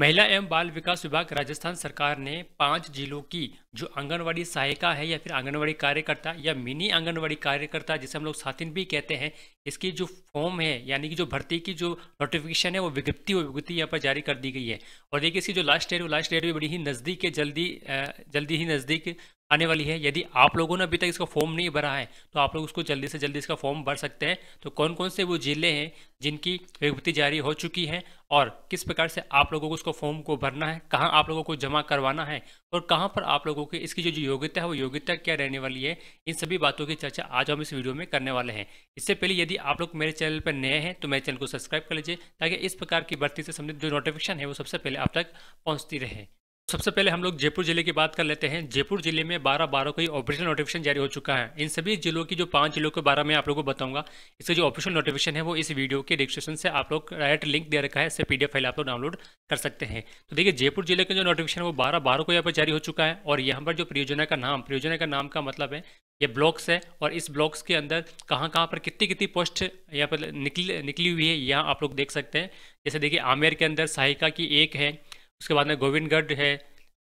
महिला एवं बाल विकास विभाग राजस्थान सरकार ने पांच जिलों की जो आंगनवाड़ी सहायिका है या फिर आंगनवाड़ी कार्यकर्ता या मिनी आंगनवाड़ी कार्यकर्ता जिसे हम लोग साथिन भी कहते हैं इसकी जो फॉर्म है यानी कि जो भर्ती की जो नोटिफिकेशन है वो विज्ञप्ति और विज्ञप्ति यहाँ पर जारी कर दी गई है और देखिए इसकी जो लास्ट डेट वो लास्ट डेट भी बड़ी ही नज़दीक है जल्दी जल्दी ही नज़दीक आने वाली है यदि आप लोगों ने अभी तक इसका फॉर्म नहीं भरा है तो आप लोग उसको जल्दी से जल्दी इसका फॉर्म भर सकते हैं तो कौन कौन से वो ज़िले हैं जिनकी विज्ञप्ति जारी हो चुकी है और किस प्रकार से आप लोगों को उसको फॉर्म को भरना है कहाँ आप लोगों को जमा करवाना है और कहाँ पर आप लोगों कि इसकी जो योग्यता है वो योग्यता क्या रहने वाली है इन सभी बातों की चर्चा आज हम इस वीडियो में करने वाले हैं इससे पहले यदि आप लोग मेरे चैनल पर नए हैं तो मेरे चैनल को सब्सक्राइब कर लीजिए ताकि इस प्रकार की भर्ती से संबंधित जो नोटिफिकेशन है वो सबसे पहले आप तक पहुँचती रहे सबसे पहले हम लोग जयपुर जिले की बात कर लेते हैं जयपुर जिले में बारह बारह को ऑफिशियल नोटिफिकेशन जारी हो चुका है इन सभी जिलों की जो पांच जिलों के बारे में आप लोगों को बताऊंगा इसका जो ऑफिशियल नोटिफिकेशन है वो इस वीडियो के डिस्क्रिप्शन से आप लोग डायरेक्ट लिंक दे रखा है इससे पीडीएफ फाइल आप लोग डाउनलोड कर सकते हैं तो देखिए जयपुर जिले का जो नोटिफिकेशन है वो बारह बारह को यहाँ पर जारी हो चुका है और यहाँ पर जो परियोजना का नाम परियोजना का नाम का मतलब है ये ब्लॉक्स है और इस ब्लॉक्स के अंदर कहाँ कहाँ पर कितनी कितनी पोस्ट यहाँ पर निकली निकली हुई है यहाँ आप लोग देख सकते हैं जैसे देखिए आमेर के अंदर सहायिका की एक है उसके बाद में गोविंदगढ़ है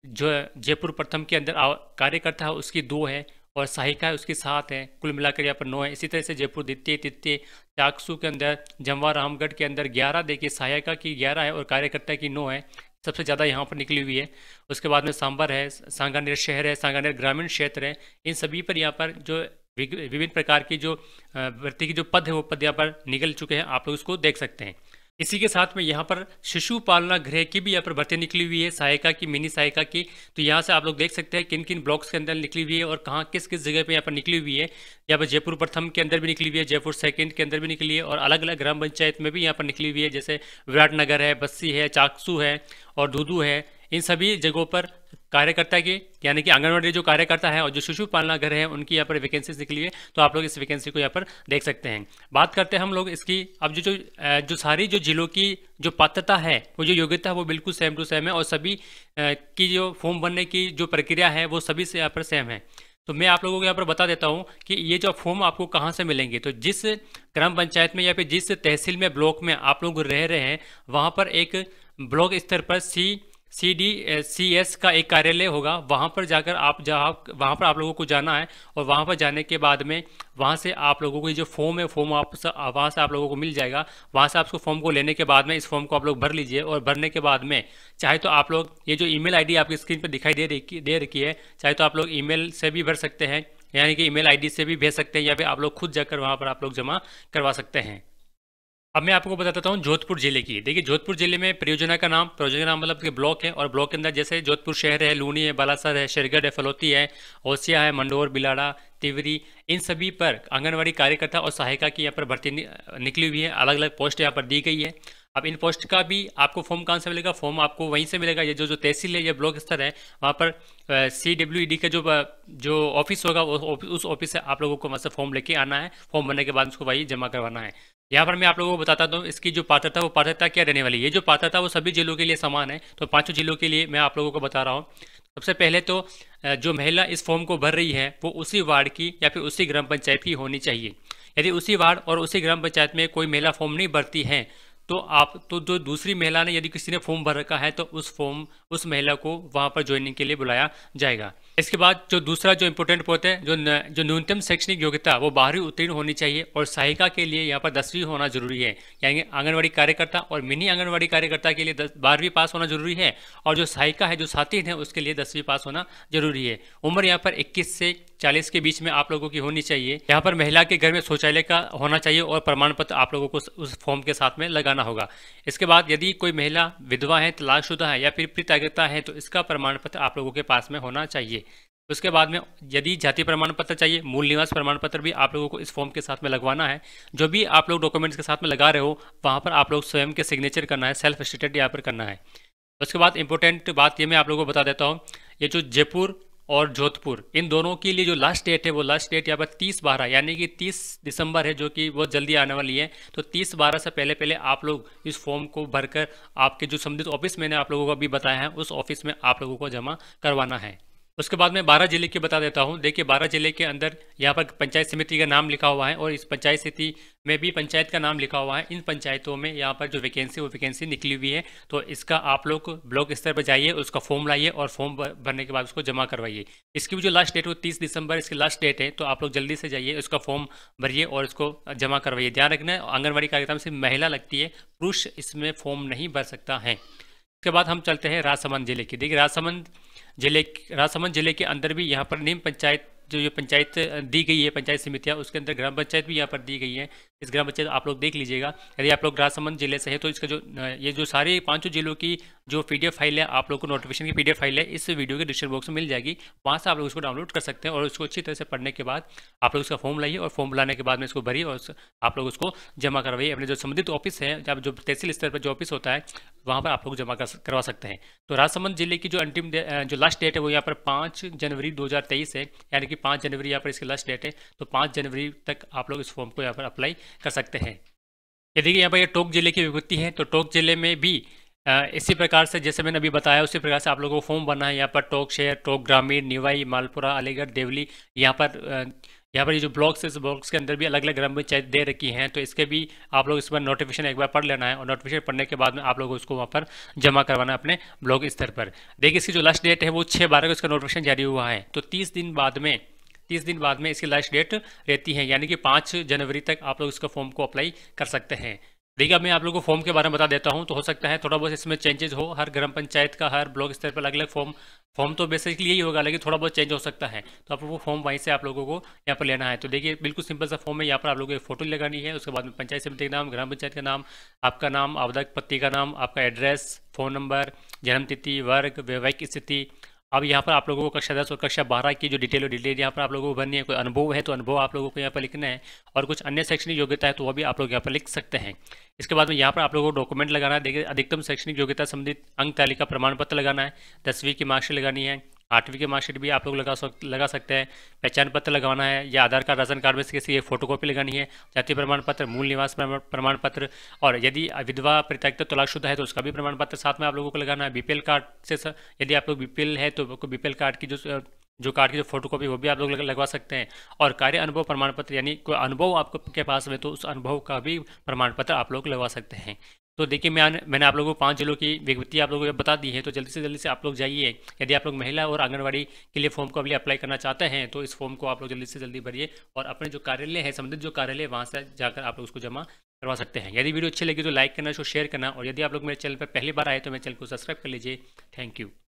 जो जयपुर प्रथम के अंदर कार्यकर्ता है उसकी दो है और सहायिका है उसकी सात है कुल मिलाकर यहाँ पर नौ है इसी तरह से जयपुर द्वितीय तृतीय चाकसू के अंदर जमवा रामगढ़ के अंदर ग्यारह देखिए सहायिका की ग्यारह है और कार्यकर्ता की नौ है सबसे ज़्यादा यहाँ पर निकली हुई है उसके बाद में सांबर है सांगानेर शहर है सांगानेर ग्रामीण क्षेत्र है इन सभी पर यहाँ पर जो विभिन्न प्रकार की जो भर्ती की जो पद है वो पद यहाँ पर निकल चुके हैं आप लोग उसको देख सकते हैं इसी के साथ में यहाँ पर शिशु पालना गृह की भी यहाँ पर भर्ती निकली हुई है सहायिका की मिनी सहायिका की तो यहाँ से आप लोग देख सकते हैं किन किन ब्लॉक्स के अंदर निकली हुई है और कहाँ किस किस जगह पे यहाँ पर निकली हुई है यहाँ पर जयपुर प्रथम के अंदर भी निकली हुई है जयपुर सेकंड के अंदर भी निकली है और अलग अलग ग्राम पंचायत में भी यहाँ पर निकली हुई है जैसे विराटनगर है बस्सी है चाकसू है और धुधू है इन सभी जगहों पर कार्यकर्ता की यानी कि आंगनवाड़ी जो कार्यकर्ता है और जो शिशु पालना घर है उनकी यहाँ पर वैकेंसी निकली है तो आप लोग इस वैकेंसी को यहाँ पर देख सकते हैं बात करते हैं हम लोग इसकी अब जो जो जो सारी जो जिलों की जो पात्रता है वो जो योग्यता है वो बिल्कुल सेम टू सेम है और सभी की जो फॉर्म भरने की जो प्रक्रिया है वो सभी से यहाँ पर सेम है तो मैं आप लोगों को यहाँ पर बता देता हूँ कि ये जो फॉर्म आपको कहाँ से मिलेंगे तो जिस ग्राम पंचायत में या फिर जिस तहसील में ब्लॉक में आप लोग रह रहे हैं वहाँ पर एक ब्लॉक स्तर पर सी सी डी सी एस का एक कार्यालय होगा वहाँ पर जाकर आप जहाँ वहाँ पर आप लोगों को जाना है और वहाँ पर जाने के बाद में वहाँ से आप लोगों को जो फॉर्म है फॉर्म आप वहाँ से आप लोगों को मिल जाएगा वहाँ से आपको फॉर्म को लेने के बाद में इस फॉर्म को आप लोग भर लीजिए और भरने के बाद में चाहे तो आप लोग ये जो आई डी आपकी स्क्रीन पर दिखाई दे रही दे रखी है चाहे तो आप लोग मेल से भी भर सकते हैं यानी कि आई डी से भी भेज सकते हैं या फिर आप लोग खुद जाकर वहाँ पर आप लोग जमा करवा सकते हैं अब मैं आपको बताता हूँ जोधपुर जिले की देखिए जोधपुर जिले में परियोजना का नाम परियोजना नाम मतलब ब्लॉक है और ब्लॉक के अंदर जैसे जोधपुर शहर है लूनी है बालासर है शेरगढ़ है फलौती है ओसिया है मंडोर बिलाड़ा तिवरी इन सभी पर आंगनबाड़ी कार्यकर्ता और सहायिका की यहाँ पर भर्ती निकली हुई है अलग अलग पोस्ट यहाँ पर दी गई है अब इन पोस्ट का भी आपको फॉर्म कहाँ से मिलेगा फॉर्म आपको वहीं से मिलेगा ये जो जो तहसील है या ब्लॉक स्तर है वहाँ पर सी डब्ल्यू ई डी का जो जो ऑफिस होगा उस ऑफिस से आप लोगों को मतलब फॉर्म लेके आना है फॉर्म भरने के बाद उसको भाई जमा करवाना है यहाँ पर मैं आप लोगों को बताता हूँ इसकी जो पात्रता वो पात्रता क्या रहने वाली है ये जो पात्रता वो सभी जिलों के लिए समान है तो पाँचों जिलों के लिए मैं आप लोगों को बता रहा हूँ सबसे पहले तो जो महिला इस फॉर्म को भर रही है वो उसी वार्ड की या फिर उसी ग्राम पंचायत की होनी चाहिए यदि उसी वार्ड और उसी ग्राम पंचायत में कोई महिला फॉर्म नहीं भरती है तो आप तो जो दूसरी महिला ने यदि किसी ने फॉर्म भर रखा है तो उस फॉर्म उस महिला को वहाँ पर ज्वाइनिंग के लिए बुलाया जाएगा इसके बाद जो दूसरा जो इम्पोर्टेंट पॉइंट है जो न, जो न्यूनतम शैक्षणिक योग्यता वो बाहरी उत्तीर्ण होनी चाहिए और सहायिका के लिए यहाँ पर दसवीं होना जरूरी है यानी आंगनबाड़ी कार्यकर्ता और मिनी आंगनबाड़ी कार्यकर्ता के लिए बारहवीं पास होना जरूरी है और जो सहायिका है जो साथी है उसके लिए दसवीं पास होना जरूरी है उम्र यहाँ पर इक्कीस से चालीस के बीच में आप लोगों की होनी चाहिए यहाँ पर महिला के घर में शौचालय का होना चाहिए और प्रमाण पत्र आप लोगों को उस फॉर्म के साथ में लगाना होगा इसके बाद यदि कोई महिला विधवा है तलाकशुदा है या फिर पितागता है तो इसका प्रमाण पत्र आप लोगों के पास में होना चाहिए उसके बाद में यदि जाति प्रमाण पत्र चाहिए मूल निवास प्रमाण पत्र भी आप लोगों को इस फॉर्म के साथ में लगवाना है जो भी आप लोग डॉक्यूमेंट्स के साथ में लगा रहे हो वहाँ पर आप लोग स्वयं के सिग्नेचर करना है सेल्फ स्टेटेड यहाँ पर करना है उसके बाद इंपॉर्टेंट बात ये मैं आप लोगों को बता देता हूँ ये जो जयपुर और जोधपुर इन दोनों के लिए जो लास्ट डेट है वो लास्ट डेट यहाँ पर तीस बारह यानी कि तीस दिसंबर है जो कि बहुत जल्दी आने वाली है तो तीस बारह से पहले पहले आप लोग इस फॉर्म को भरकर आपके जो संबंधित ऑफिस मैंने आप लोगों को अभी बताया है उस ऑफिस में आप लोगों को जमा करवाना है उसके बाद मैं बारह जिले के बता देता हूँ देखिए बारह जिले के अंदर यहाँ पर पंचायत समिति का नाम लिखा हुआ है और इस पंचायत समिति में भी पंचायत का नाम लिखा हुआ है इन पंचायतों में यहाँ पर जो वैकेंसी वो वैकेंसी निकली हुई है तो इसका आप लोग ब्लॉक स्तर पर जाइए उसका फॉर्म लाइए और फॉर्म भरने के बाद उसको जमा करवाइए इसकी भी जो लास्ट डेट वो तीस दिसंबर इसकी लास्ट डेट है तो आप लोग जल्दी से जाइए उसका फॉर्म भरिए और इसको जमा करवाइए ध्यान रखना आंगनबाड़ी कार्यक्रम से महिला लगती है पुरुष इसमें फॉर्म नहीं भर सकता है उसके बाद हम चलते हैं राजसमंद जिले की देखिए राजसमंद जिले राजसमंद जिले के अंदर भी यहाँ पर निम्न पंचायत जो ये पंचायत दी गई है पंचायत समितियाँ उसके अंदर ग्राम पंचायत भी यहाँ पर दी गई है इस ग्राम पंचायत आप लोग देख लीजिएगा यदि आप लोग राजसमंद जिले से है तो इसका जो ये जो सारे पाँचों जिलों की जो पी फाइल है आप लोग को नोटिफिकेशन की पी फाइल है इस वीडियो के डिस्क्रिप्शन बॉक्स में मिल जाएगी वहाँ से आप लोग उसको डाउनलोड कर सकते हैं और उसको अच्छी तरह से पढ़ने के बाद आप लोग उसका फॉर्म लाइए और फॉर्म लाने के बाद में इसको भरी और आप लोग उसको जमा करवाइए अपने जो संबंधित ऑफिस है जब जो तहसील स्तर पर जो ऑफिस होता है वहाँ पर आप लोग जमा करवा सकते हैं तो राजसमंद जिले की जो अंतिम जो लास्ट डेट है वो यहाँ पर पाँच जनवरी दो है यानी कि पाँच जनवरी यहाँ पर इसकी लास्ट डेट है तो पाँच जनवरी तक आप लोग इस फॉर्म को यहाँ पर अप्लाई कर सकते हैं ये देखिए यहाँ पर यह टोंक जिले की विभूति है तो टोंक जिले में भी इसी प्रकार से जैसे मैंने अभी बताया उसी प्रकार से आप लोगों को फॉर्म भरना है यहाँ पर टोक शेयर टोक ग्रामीण निवाई मालपुरा अलीगढ़ देवली यहाँ पर यहाँ पर ये जो ब्लॉक्स है इस ब्लॉक्स के अंदर भी अलग अलग ग्राम पंचायत दे रखी हैं तो इसके भी आप लोग इस पर नोटिफिकेशन एक बार पढ़ लेना है और नोटिफिकेशन पढ़ने के बाद में आप लोग उसको वहाँ पर जमा करवाना है अपने ब्लॉक स्तर पर देखिए इसकी जो लास्ट डेट है वो छः बारह को इसका नोटिफिकेशन जारी हुआ है तो तीस दिन बाद में तीस दिन बाद में इसकी लास्ट डेट रहती है यानी कि पाँच जनवरी तक आप लोग इसका फॉर्म को अप्लाई कर सकते हैं देखिए अब मैं आप लोगों को फॉर्म के बारे में बता देता हूँ तो हो सकता है थोड़ा बहुत इसमें चेंजेज हो हर ग्राम पंचायत का हर ब्लॉक स्तर पर अलग अलग फॉर्म फॉर्म तो बेसिकली यही होगा लेकिन थोड़ा बहुत चेंज हो सकता है तो आप वो फॉर्म वहीं से आप लोगों को यहाँ पर लेना है तो देखिए बिल्कुल सिंपल सा फॉर्म है यहाँ पर आप लोगों को फोटो लगानी है उसके बाद में पंचायत समिति का नाम ग्राम पंचायत का नाम आपका नाम आवेदक पति का नाम आपका एड्रेस फ़ोन नंबर जन्म तिथि वर्ग वैवाहिक स्थिति अब यहाँ पर आप लोगों को कक्षा दस और कक्षा बारह की जो डिटेल डिटेल यहाँ पर आप लोगों को भरनी है कोई अनुभव है तो अनुभव आप लोगों को यहाँ पर लिखना है और कुछ अन्य शैक्षणिक योग्यता है तो वो भी आप लोग यहाँ पर लिख सकते हैं इसके बाद में यहाँ पर आप लोगों को डॉक्यूमेंट लगाना है देखिए अधिकतम शैक्षणिक योग्यता संबंधित अंक तालिका प्रमाण पत्र लगाना है दसवीं की मार्कशीट लगानी है आठवीं की मार्कशीट भी आप लोग लगा सक लगा सकते हैं पहचान पत्र लगवाना है या आधार कार्ड राशन कार्ड में से किसी एक फोटोकॉपी लगानी है जाति प्रमाण पत्र मूल निवास प्रमाण पत्र और यदि विधवा परित्यक्त तो तलाकशुदा है तो उसका भी प्रमाण पत्र साथ में आप लोगों को लगाना है बीपीएल कार्ड से यदि आप लोग बीपीएल है तो बीपीएल कार्ड की जो जो कार्ड की जो फोटोकॉपी वो भी आप लोग लगवा सकते हैं और कार्य अनुभव प्रमाण पत्र यानी कोई अनुभव आपके पास में तो उस अनुभव का भी प्रमाण पत्र आप लोग लगवा सकते हैं तो देखिए मैं मैंने आप लोगों को पाँच जिलों की विज्ञप्ति आप लोगों को बता दी है तो जल्दी से जल्दी से आप लोग जाइए यदि आप लोग महिला और आंगनबाड़ी के लिए फॉर्म को अभी अप्लाई करना चाहते हैं तो इस फॉर्म को आप लोग जल्दी से जल्दी भरिए और अपने जो कार्यालय है संबंधित जो कार्यालय वहाँ से जाकर आप लोग उसको जमा करवा सकते हैं यदि वीडियो अच्छी लगी तो लाइक करना शो शेयर करना और यदि आप लोग मेरे चैनल पर पहली बार आए तो मेरे चैनल को सब्सक्राइब कर लीजिए थैंक यू